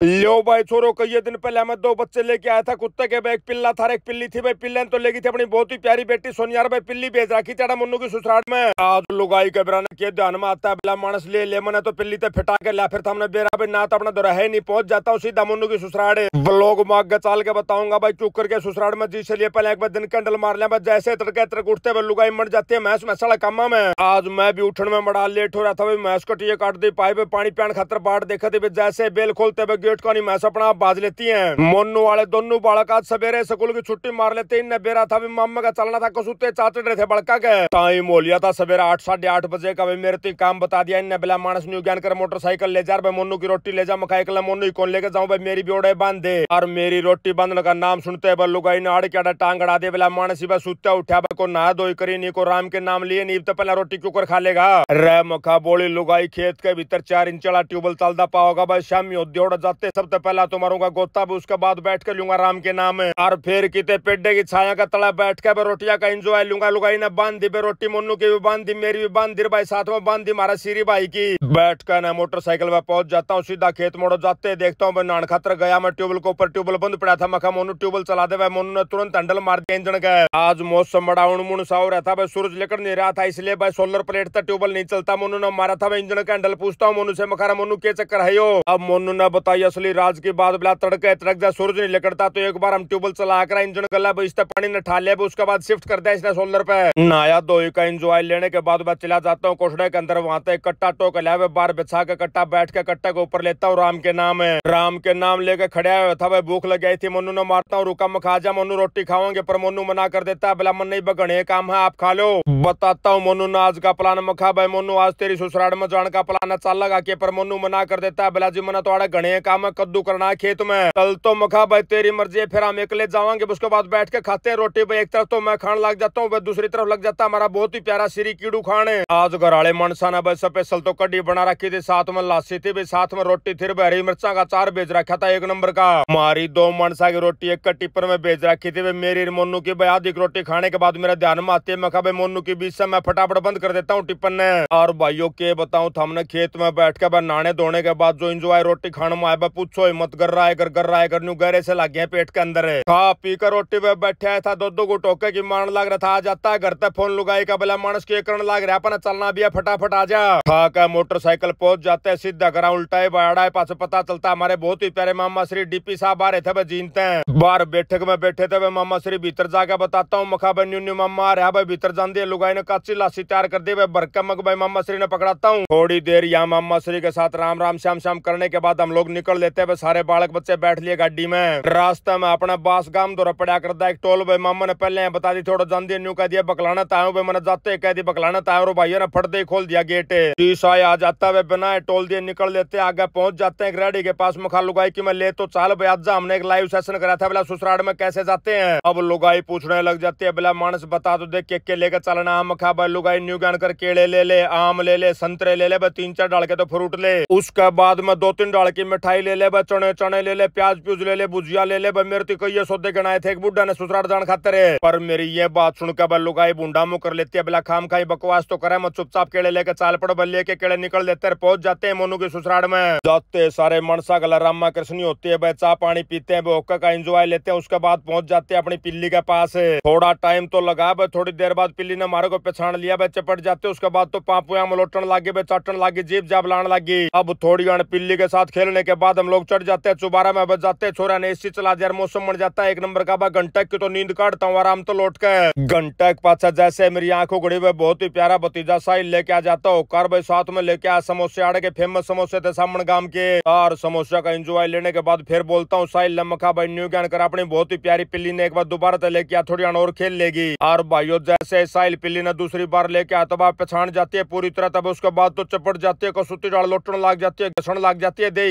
Peace. क्यों भाई छोरो कई दिन पहले मैं दो बच्चे लेके आया था कुत्ते के भाई एक पिल्ला था एक पिल्ली थी भाई पिल्ले तो लेगी थी अपनी बहुत ही प्यारी बेटी सोनियार भाई पिल्ली बेच रखी थी मुन्नू की ससुराल में आज लुगाई कबरा ने ध्यान में आता है मानस ले ले मैंने तो पिल्ली ते फिटा के लिया फिर था तो बेरा भाई ना तो अपना दौरा है नहीं पहुंच जाता हूँ सीधा मुन्नू की ससुराल ब्लॉग माग चाल के बताऊंगा भाई चुक करके ससुराल में जी लिए पहले एक बार दिन कैंडल मार लिया मैं जैसे तड़के तड़क उठते हुए लुगाई मर जाती है मैस में सड़ा कमा में आज मैं भी उठने में बड़ा लेट हो रहा था भाई मैस कटिए काट दी पाइप पानी प्याण खतर बाट देखा थी जैसे बेल खोलते गेट का पानी मैं सपना बाज लेती है मोनू वाले दोनों बालक आज सवेरे स्कूल की छुट्टी मार लेते इन बेरा था भी मामा का चलना था कसूते चाटे रहे थे बड़का के टाइम हो लिया था सवेरा आठ साढ़े आठ बजे का भी मेरे तो काम बता दिया इन बिला मानस न्यू ज्ञान कर मोटरसाइकिल ले जा मोनू की रोटी ले जा मखा इकला मोनू कौन लेके जाऊँ भाई मेरी ब्योड़े बांध दे और मेरी रोटी बांधने का नाम सुनते भाई लुगाई ने आड़ क्या टांग अड़ा दे बिला मानस भाई सुत्या उठा भाई को नहा धोई करी नी को राम के नाम लिए नीब तो पहला रोटी क्यों खा लेगा रे मखा बोली लुगाई खेत के भीतर चार इंच वाला ट्यूबवेल चलता पाओगा भाई शाम उद्योग जाते सब सबसे तो पहला तो मारूंगा गोता भी उसके बाद बैठ कर लूंगा राम के नाम और फिर कितने पेडे की छाया का तला बैठ कर रोटिया का इंजॉय लूंगा लुगाई ने बांध दी रोटी मुन्नू की भी बांध दी मेरी भी बांध दी भाई साथ में बांध दी मारा सीरी भाई की बैठ कर ना मोटरसाइकिल में पहुंच जाता हूँ सीधा खेत मोड़ो जाते देखता हूँ नान खतर गया मैं ट्यूबल के ऊपर ट्यूबल बंद पड़ा था मखा मोनू ट्यूबल चला दे भाई मोनू ने तुरंत हंडल मार दिया इंजन का आज मौसम बड़ा उणमुण सा हो रहा था भाई सूरज लेकर नहीं रहा था इसलिए भाई सोलर प्लेट था ट्यूबल नहीं चलता मोनू ने मारा था भाई इंजन का हंडल पूछता हूँ मोनू से मखारा मोनू के चक्कर है अब मोनू ने बताई असली राज के बाद बिला तड़का तड़कदा सूरज नहीं लकड़ता तो एक बार हम ट्यूबवेल चला कर इंजन गला इसका पानी ने ठा लिया उसके बाद शिफ्ट करता है इसने सोलर पे नया दो का इंजॉय लेने के बाद मैं चला जाता हूँ कोठड़े के अंदर वहाँ तक तो कट्टा टोक लिया बार बिछा के कट्टा बैठ के कट्टा के ऊपर लेता हूँ राम के नाम है राम के नाम लेके खड़ा हुआ था भाई भूख लग गई थी मोनू ने मारता हूँ रुका मखा जा मोनू रोटी खाओगे पर मोनू मना कर देता है बिला मन नहीं ये काम है आप खा लो बताता हूँ मोनू ने आज का प्लान मखा भाई मोनू आज तेरी ससुराल में जान का प्लान अच्छा लगा के पर मोनू मना कर देता है भला जी मना तो आड़े घने काम है कद्दू करना है खेत में कल तो मुखा भाई तेरी मर्जी है फिर हम अकेले जावांगे उसके बाद बैठ के खाते हैं रोटी भाई एक तरफ तो मैं खान लग जाता हूँ दूसरी तरफ लग जाता हमारा बहुत ही प्यारा श्री कीड़ू खाने आज घर मनसा ने भाई स्पेशल तो कड्डी बना रखी थी साथ में लासी थी भाई साथ में रोटी थी हरी मिर्चा का चार भेज रखा था एक नंबर का हमारी दो मनसा की रोटी एक पर में भेज रखी थी मेरी मोनू की भाई आधी रोटी खाने के बाद मेरा ध्यान में आती है मैं भाई मोनू की बीच से मैं फटाफट बंद कर देता हूँ टिप्पन ने और भाइयों के बताऊँ था हमने खेत में बैठ के नाने धोने के बाद जो इंजॉय रोटी खाने में आए बापू पूछो ही मत रहा है कर रहा है कर न्यू गहरे से लग गए पेट के अंदर है खा पी कर रोटी पे बैठे था दो दो टोके की मान लग रहा था आ जाता है घर तक फोन लुगाई का बोला मानस के करण लग रहा अपना चलना भी है फटाफट आ जा खा का मोटरसाइकिल पहुंच जाते हैं सीधा घर उल्टा है बाड़ा है पास पता चलता हमारे बहुत ही प्यारे मामा श्री डीपी साहब आ रहे थे जीनते हैं बाहर बैठक में बैठे थे वे मामा श्री भीतर जाकर बताता हूँ मखा बन्यू न्यू मामा आ रहा भाई भीतर जान दिया लुगाई ने काची लाशी तैयार कर दी भाई भरका मग भाई मामा श्री ने पकड़ाता हूँ थोड़ी देर यहाँ मामा श्री के साथ राम राम श्याम श्याम करने के बाद हम लोग निकल लेते रास्ते हैं सारे बालक बच्चे बैठ लिए गाड़ी में रास्ते में अपना बास गाम दौरा पड़ा करता एक टोल भाई मामा ने पहले बता दी थोड़ा जान न्यू कह दिया बकलाना तायो भाई मैंने जाते कह दी बकलाना तायो और भाई ने फट दे खोल दिया गेट तीसरा आ जाता वे बिना टोल दिए निकल लेते आगे पहुंच जाते हैं रेडी के पास मुखा लुगाई की मैं ले तो चाल भाई आज हमने एक लाइव सेशन करा था बोला ससुराल में कैसे जाते हैं अब लुगाई पूछने लग जाती है बोला मानस बता दो देख के लेकर चलना आम खा भाई लुगाई न्यू गान कर केले ले ले आम ले ले संतरे ले ले तीन चार डाल के तो फ्रूट ले उसके बाद में दो तीन डाल की मिठाई ले ले ले चने चने ले ले प्याज प्यूज ले ले भुजिया ले ले मेरे तो कई सौदे गणाए थे एक बुढ़ा ने ससुराल जान खाते रहे पर मेरी ये बात सुनकर बल लुगाई बुंडा मुँह कर लेती है बिला खाम खाई बकवास तो करे मत चुपचाप केड़े लेके चाल पड़ो बल लेके केड़े निकल देते पहुंच जाते हैं मोनू के ससुराल में जाते सारे मनसा रामा कृष्णी होती है वह चाह पानी पीते है वह का इंजॉय लेते हैं उसके बाद पहुंच जाते हैं अपनी पिल्ली के पास थोड़ा टाइम तो लगा भाई थोड़ी देर बाद पिल्ली ने मारे को पहचान लिया भाई चपट जाते उसके बाद तो पापुआ मलोटन लागे भाई चाटन लागे जीप जाप लाने लगी अब थोड़ी पिल्ली के साथ खेलने के बाद हम लोग लोग चढ़ जाते हैं चुबारा में बच जाते हैं छोरा ने एसी चला दिया मौसम बन जाता है एक नंबर का बा घंटक की तो नींद काटता हूँ आराम तो लौट के घंटक पाछा जैसे मेरी आंखों घड़ी हुए बहुत ही प्यारा भतीजा साहिल लेके आ जाता हूँ कार भाई साथ में लेके आ समोसे आड़े के फेमस समोसे थे सामने गांव के और समोसा का इंजॉय लेने के बाद फिर बोलता हूँ साहिल लमखा भाई न्यू ज्ञान कर अपनी बहुत ही प्यारी पिल्ली ने एक बार दोबारा तो लेके आ थोड़ी और खेल लेगी और भाईयो जैसे साहिल पिल्ली ने दूसरी बार लेके आ तब आप जाती है पूरी तरह तब उसके बाद तो चपट जाती है कसूती डाल लौटने लग जाती है घसण लग जाती है दे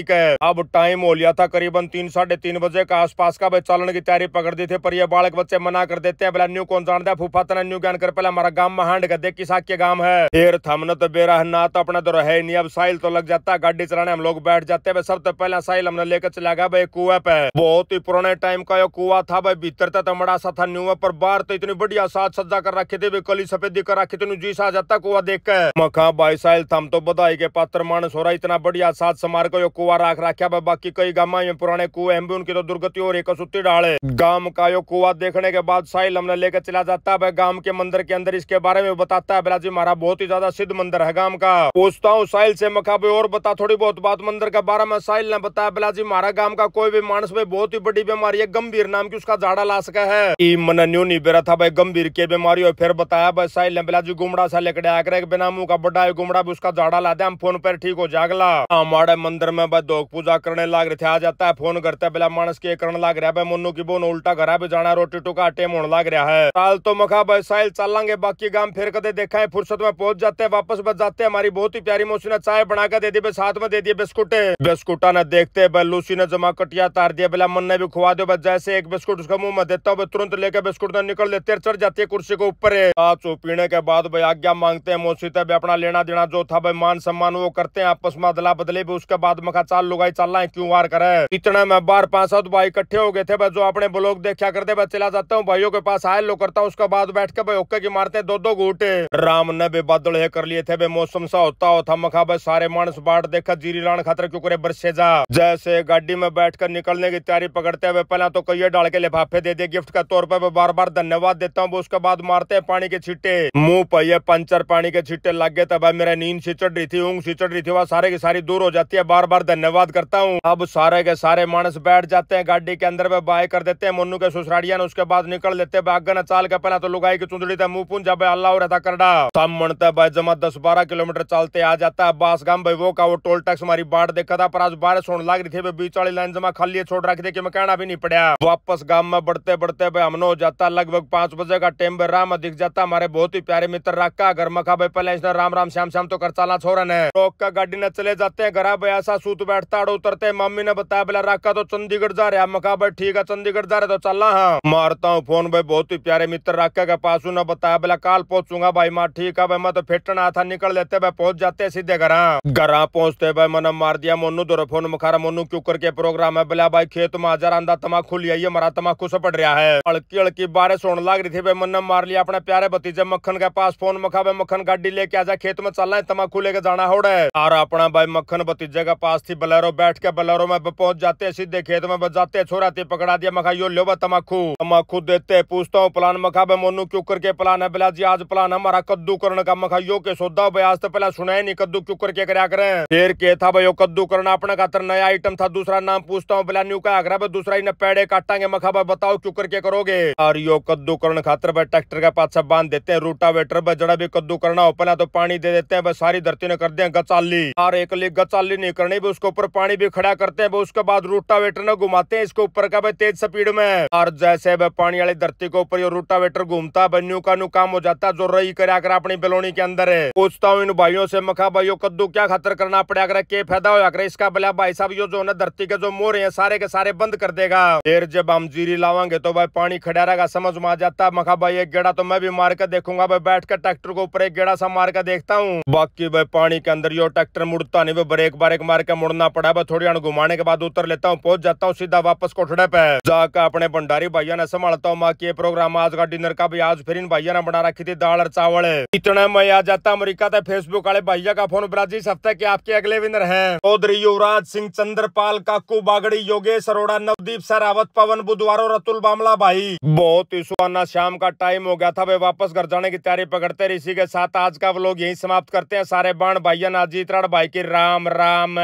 अब टाइम हो लिया था करीबन तीन साढ़े तीन बजे के आसपास का वे चालन की तैयारी पकड़ दी थी पर ये बालक बच्चे मना कर देते हैं बोला न्यू कौन जानता है फूफा तना न्यू ज्ञान कर पहले हमारा गांव महांड का देख किसा के गांव है फिर थमन तो बेरा ना तो अपना तो है नहीं अब साइल तो लग जाता है गाड़ी चलाने हम लोग बैठ जाते हैं सबसे तो पहला साइल हमने लेकर चला गया भाई कुआ पे बहुत ही पुराने टाइम का यह कुआ था भाई भीतर था तो मड़ा सा था न्यू पर बाहर तो इतनी बढ़िया साज सज्जा कर रखी थी कली सफेदी कर रखी थी जी सा जाता कुआ देख के मखा भाई साइल थम तो बधाई के पात्र मानस हो रहा इतना बढ़िया साज समार को यो कुआ रख रखा बाकी कई गामा में पुराने कुएं हैं भी उनकी तो दुर्गति और एक असुत्ती डाल है गांव का यो कुआ देखने के बाद साहिल हमने लेकर चला जाता है गांव के मंदिर के अंदर इसके बारे में बताता है बिलाजी महाराज बहुत ही ज्यादा सिद्ध मंदिर है गांव का पूछता हूँ साहिल से मखाबे और बता थोड़ी बहुत बात मंदिर के बारे में साहिल ने बताया बिलाजी महाराज गांव का कोई भी मानस में बहुत ही बड़ी बीमारी है गंभीर नाम की उसका झाड़ा ला सका है मन न्यू नहीं बेरा था भाई गंभीर की बीमारी और फिर बताया भाई साहिल ने बिलाजी गुमड़ा सा लेकर आकर बिना मुंह का बड़ा गुमड़ा भी उसका झाड़ा ला दे हम फोन पर ठीक हो जागला हमारे मंदिर में भाई दो पूजा करने करने लाग रहे थे आ जाता है फोन करता बेला मानस के करने लाग रहा है मुन्नू की बोन उल्टा घर भी जाना रोटी टूका टेम होने लग रहा है साल तो मखा भाई चल लागे बाकी गांव फिर कदे देखा है फुर्सत में पहुंच जाते हैं वापस बच जाते हैं हमारी बहुत ही प्यारी मौसी ने चाय बना के दे दी साथ में दे दिए बिस्कुटे बिस्कुटा ने देखते है लूसी ने जमा कटिया तार दिया बेला मन ने भी खुआ दो बस जैसे एक बिस्कुट उसका मुंह में देता हूँ तुरंत लेके बिस्कुट निकल लेते चढ़ जाती है कुर्सी के ऊपर चो पीने के बाद भाई आज्ञा मांगते हैं मौसी तब अपना लेना देना जो था भाई मान सम्मान वो करते हैं आपस में अदला बदले भी उसके बाद मखा चाल लुगाई रहा मैं क्यों वार करे इतना मैं बार पांच सात भाई इकट्ठे हो गए थे जो अपने ब्लॉग देखा करते चला जाता हूँ भाइयों के पास आयल लोग करता हूँ उसके बाद बैठ के भाई ओके की मारते दो दो घूटे राम ने भी बादल कर लिए थे बे मौसम सा होता था मखा भाई सारे मानस बाट देखा जीरी लान खातर क्यों करे बरसे जा जैसे गाड़ी में बैठ कर निकलने की तैयारी पकड़ते हुए पहला तो कहिए डाल के लिफाफे दे दिए गिफ्ट के तौर पर बार बार धन्यवाद देता हूँ उसके बाद मारते हैं पानी के छिट्टे मुंह पहिए पंचर पानी के छिट्टे लग गए तब मेरा नींद छिचड़ रही थी ऊँग छिचड़ रही थी वह सारे की सारी दूर हो जाती है बार बार धन्यवाद करता हूँ हूँ अब सारे के सारे मानस बैठ जाते हैं गाड़ी के अंदर में बाय कर देते हैं मुन्नू के सुसराड़िया ने उसके बाद निकल लेते बागन चाल के पहला तो लुगाई की चुंदड़ी थे मुंह पूंजा भाई अल्लाह और था करडा सब मनता भाई जमा दस बारह किलोमीटर चलते आ जाता है बास गांव भाई वो का वो टोल टैक्स हमारी बाढ़ देखा था पर आज बारिश होने लग रही थी बीच वाली लाइन जमा खाली छोड़ रखी थी कि मैं कहना भी नहीं पड़ा वापस गांव में बढ़ते बढ़ते भाई हमने हो जाता लगभग पांच बजे का टाइम भाई राम दिख जाता हमारे बहुत ही प्यारे मित्र रखा घर मखा भाई पहले इसने राम राम श्याम श्याम तो कर चाला छोरन है गाड़ी न चले जाते हैं घर भाई ऐसा सूत बैठता उतर करते हैं मम्मी ने बताया बोला राका तो चंडीगढ़ जा रहा है मका भाई ठीक है चंडीगढ़ जा रहे तो चलना हाँ मारता हूँ फोन भाई बहुत ही प्यारे मित्र राका के पास ने बताया बोला कल पहुंचूंगा भाई माँ ठीक है भाई मैं तो फिटन आया था निकल लेते भाई पहुंच जाते है सीधे घर हाँ। घर हाँ, पहुंचते भाई मैंने मार दिया मोनू दो फोन मुखारा मोनू क्यों करके प्रोग्राम है बोला भाई खेत में हजार आंदा तमाखू लिया ये मरा तमा खुश पड़ रहा है हल्की हल्की बारिश होने लग रही थी भाई मन मार लिया अपने प्यारे भतीजे मक्खन के पास फोन मखा भाई मक्खन गाड़ी लेके आ जा खेत में चलना है तमाखू लेके जाना रहा है और अपना भाई मक्खन भतीजे के पास थी बलैरो बैठ के के बलरो में पहुंच जाते हैं सीधे खेत में बच जाते हैं छोरा ते पकड़ा दिया मखा यो लो तमाखू तमाखू देते पूछता हूँ प्लान मखा भाई मोनू क्यों करके प्लान है बिलाजी आज प्लान हमारा कद्दू करने का मखा यो के सोदा भाई आज तो पहला सुना ही नहीं कद्दू क्यों करके कराया करे फिर के था भाई कद्दू करना अपने खातर नया आइटम था दूसरा नाम पूछता हूँ बिला न्यू का आगरा भाई दूसरा ही पेड़े काटांगे मखा भाई बताओ क्यों करके करोगे और यो कद्दू करने खातर भाई ट्रैक्टर का पाछा बांध देते हैं रूटा वेटर भाई जड़ा भी कद्दू करना हो पहला तो पानी दे देते हैं भाई सारी धरती ने कर दिया गचाली और एक गचाली नहीं करनी भी उसके ऊपर पानी भी खड़ा करते हैं वो उसके बाद रोटावेटर ने घुमाते हैं इसको ऊपर का भाई तेज स्पीड में और जैसे वह पानी वाली धरती के ऊपर रोटावेटर घूमता है न्यू का न्यू काम हो जाता है जो रही कर अपनी बिलोनी के अंदर है पूछता हूँ इन भाइयों से मखा भाइयों कद्दू क्या खतर करना पड़ेगा अगर के फायदा हो अगर इसका बोला भाई साहब यो जो ना धरती के जो मोर है सारे के सारे बंद कर देगा फिर जब हम जीरी लावांगे तो भाई पानी खड़ा रहेगा समझ में आ जाता मखा भाई एक गेड़ा तो मैं भी मार कर देखूंगा भाई बैठ कर ट्रैक्टर को ऊपर एक गेड़ा सा मार कर देखता हूँ बाकी भाई पानी के अंदर यो ट्रैक्टर मुड़ता नहीं भाई ब्रेक बारेक मार के मुड़ना पड़ा भाई थोड़ी हरियाणा घुमाने के बाद उतर लेता हूँ पहुंच जाता हूँ सीधा वापस कोठड़े पे जाकर अपने भंडारी भैया ने संभालता हूँ माँ के प्रोग्राम आज का डिनर का भी आज फिर इन भाइयों ने बना रखी थी दाल और चावल इतने मैं आ जाता अमरीका था फेसबुक वाले भैया का फोन ब्राजील सप्ताह के आपके अगले विनर है चौधरी युवराज सिंह चंद्रपाल काकू बागड़ी योगेश अरोड़ा नवदीप सरावत पवन बुधवार और अतुल बामला भाई बहुत ही सुहाना शाम का टाइम हो गया था वे वापस घर जाने की तैयारी पकड़ते इसी के साथ आज का लोग यही समाप्त करते हैं सारे बाण भाइया नाजीतराड़ भाई की राम राम